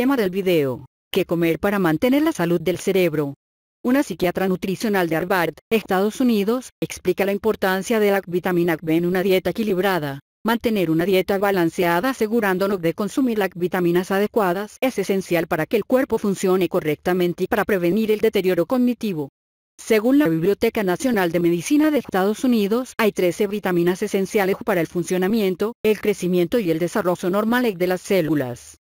tema del video. ¿Qué comer para mantener la salud del cerebro? Una psiquiatra nutricional de Harvard, Estados Unidos, explica la importancia de la vitamina B en una dieta equilibrada. Mantener una dieta balanceada asegurándonos de consumir las vitaminas adecuadas es esencial para que el cuerpo funcione correctamente y para prevenir el deterioro cognitivo. Según la Biblioteca Nacional de Medicina de Estados Unidos, hay 13 vitaminas esenciales para el funcionamiento, el crecimiento y el desarrollo normal de las células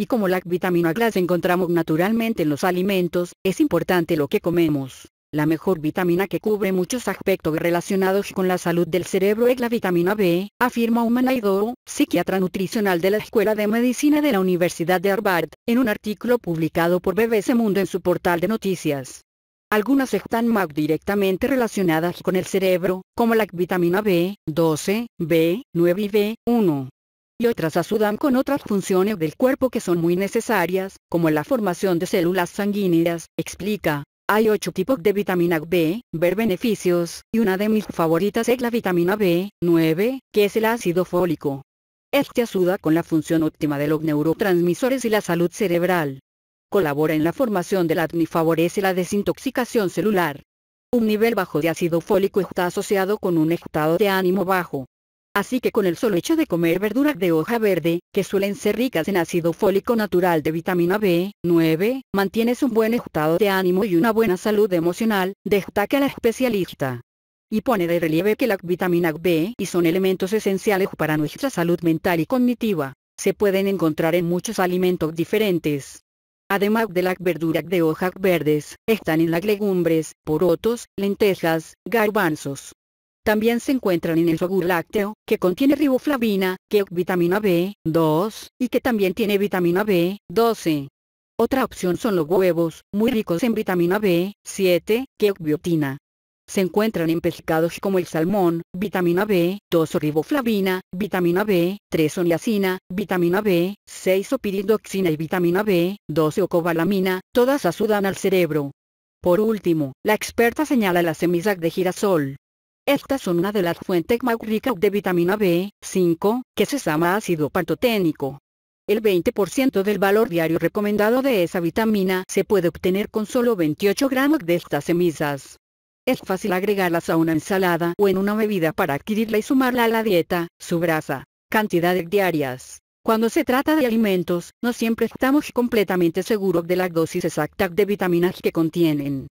y como la vitamina A la encontramos naturalmente en los alimentos, es importante lo que comemos. La mejor vitamina que cubre muchos aspectos relacionados con la salud del cerebro es la vitamina B, afirma Humanaidoro, psiquiatra nutricional de la Escuela de Medicina de la Universidad de Harvard, en un artículo publicado por BBC Mundo en su portal de noticias. Algunas están más directamente relacionadas con el cerebro, como la vitamina B, 12, B, 9 y B, 1 y otras asudan con otras funciones del cuerpo que son muy necesarias, como la formación de células sanguíneas, explica. Hay ocho tipos de vitamina B, ver beneficios, y una de mis favoritas es la vitamina B9, que es el ácido fólico. Este ayuda con la función óptima de los neurotransmisores y la salud cerebral. Colabora en la formación del ADN y favorece la desintoxicación celular. Un nivel bajo de ácido fólico está asociado con un estado de ánimo bajo, Así que con el solo hecho de comer verduras de hoja verde, que suelen ser ricas en ácido fólico natural de vitamina B9, mantienes un buen estado de ánimo y una buena salud emocional, destaca la especialista. Y pone de relieve que la vitamina B y son elementos esenciales para nuestra salud mental y cognitiva. Se pueden encontrar en muchos alimentos diferentes. Además de las verduras de hojas verdes, están en las legumbres, porotos, lentejas, garbanzos, también se encuentran en el yogur lácteo, que contiene riboflavina, que vitamina B2, y que también tiene vitamina B12. Otra opción son los huevos, muy ricos en vitamina B7, que biotina. Se encuentran en pescados como el salmón, vitamina B2 o riboflavina, vitamina B3 o niacina, vitamina B6 o piridoxina y vitamina B12 o cobalamina, todas asudan al cerebro. Por último, la experta señala la semillas de girasol, estas son una de las fuentes más ricas de vitamina B5, que se llama ácido pantoténico. El 20% del valor diario recomendado de esa vitamina se puede obtener con solo 28 gramos de estas semillas. Es fácil agregarlas a una ensalada o en una bebida para adquirirla y sumarla a la dieta, su grasa, cantidades diarias. Cuando se trata de alimentos, no siempre estamos completamente seguros de la dosis exacta de vitaminas que contienen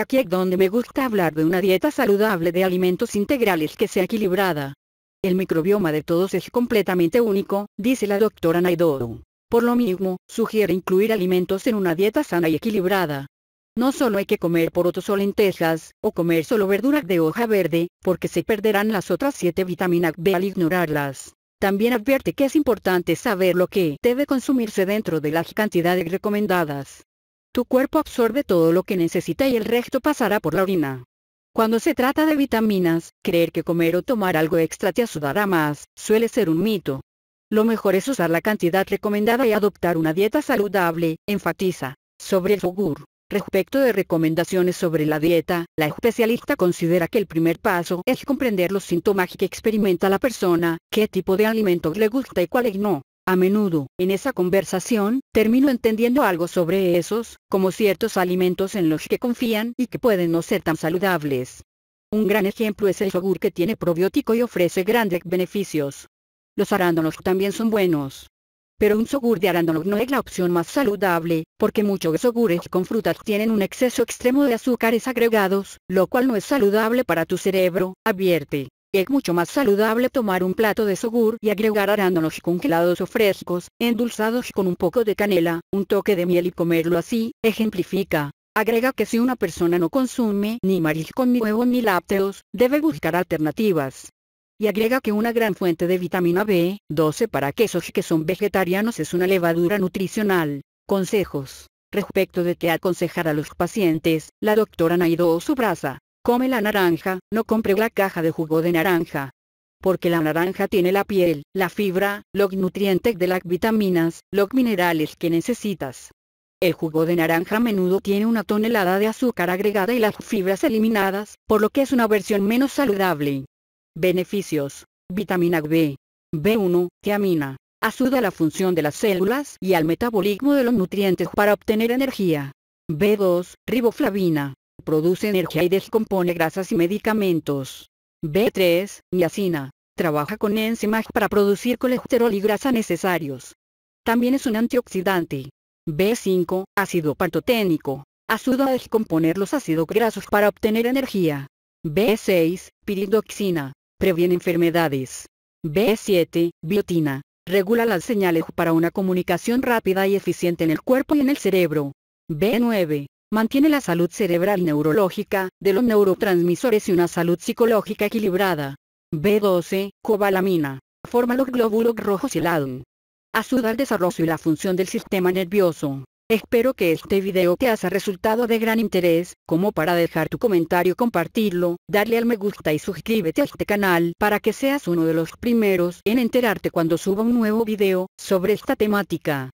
aquí es donde me gusta hablar de una dieta saludable de alimentos integrales que sea equilibrada. El microbioma de todos es completamente único, dice la doctora Naidoo. Por lo mismo, sugiere incluir alimentos en una dieta sana y equilibrada. No solo hay que comer porotos o lentejas, o comer solo verduras de hoja verde, porque se perderán las otras 7 vitaminas B al ignorarlas. También advierte que es importante saber lo que debe consumirse dentro de las cantidades recomendadas. Tu cuerpo absorbe todo lo que necesita y el resto pasará por la orina. Cuando se trata de vitaminas, creer que comer o tomar algo extra te ayudará más, suele ser un mito. Lo mejor es usar la cantidad recomendada y adoptar una dieta saludable, enfatiza. Sobre el yogur. Respecto de recomendaciones sobre la dieta, la especialista considera que el primer paso es comprender los síntomas que experimenta la persona, qué tipo de alimentos le gusta y cuáles no. A menudo, en esa conversación, termino entendiendo algo sobre esos, como ciertos alimentos en los que confían y que pueden no ser tan saludables. Un gran ejemplo es el yogur que tiene probiótico y ofrece grandes beneficios. Los arándanos también son buenos. Pero un yogur de arándanos no es la opción más saludable, porque muchos yogures con frutas tienen un exceso extremo de azúcares agregados, lo cual no es saludable para tu cerebro, advierte. Es mucho más saludable tomar un plato de yogur y agregar arándanos congelados o frescos, endulzados con un poco de canela, un toque de miel y comerlo así, ejemplifica. Agrega que si una persona no consume ni marisco ni huevo ni lácteos, debe buscar alternativas. Y agrega que una gran fuente de vitamina B, 12 para quesos que son vegetarianos es una levadura nutricional. Consejos. Respecto de qué aconsejar a los pacientes, la doctora Naido Subraza, Come la naranja, no compre la caja de jugo de naranja. Porque la naranja tiene la piel, la fibra, los nutrientes de las vitaminas, los minerales que necesitas. El jugo de naranja a menudo tiene una tonelada de azúcar agregada y las fibras eliminadas, por lo que es una versión menos saludable. Beneficios. Vitamina B. B1, tiamina. Ayuda a la función de las células y al metabolismo de los nutrientes para obtener energía. B2, riboflavina produce energía y descompone grasas y medicamentos. B3, niacina. Trabaja con enzimas para producir colesterol y grasa necesarios. También es un antioxidante. B5, ácido pantoténico. Ayuda a descomponer los ácidos grasos para obtener energía. B6, piridoxina. Previene enfermedades. B7, biotina. Regula las señales para una comunicación rápida y eficiente en el cuerpo y en el cerebro. B9, mantiene la salud cerebral neurológica, de los neurotransmisores y una salud psicológica equilibrada. B12, cobalamina, forma los glóbulos rojos y el ADN. Ayuda al desarrollo y la función del sistema nervioso. Espero que este video te haya resultado de gran interés, como para dejar tu comentario compartirlo, darle al me gusta y suscríbete a este canal para que seas uno de los primeros en enterarte cuando suba un nuevo video sobre esta temática.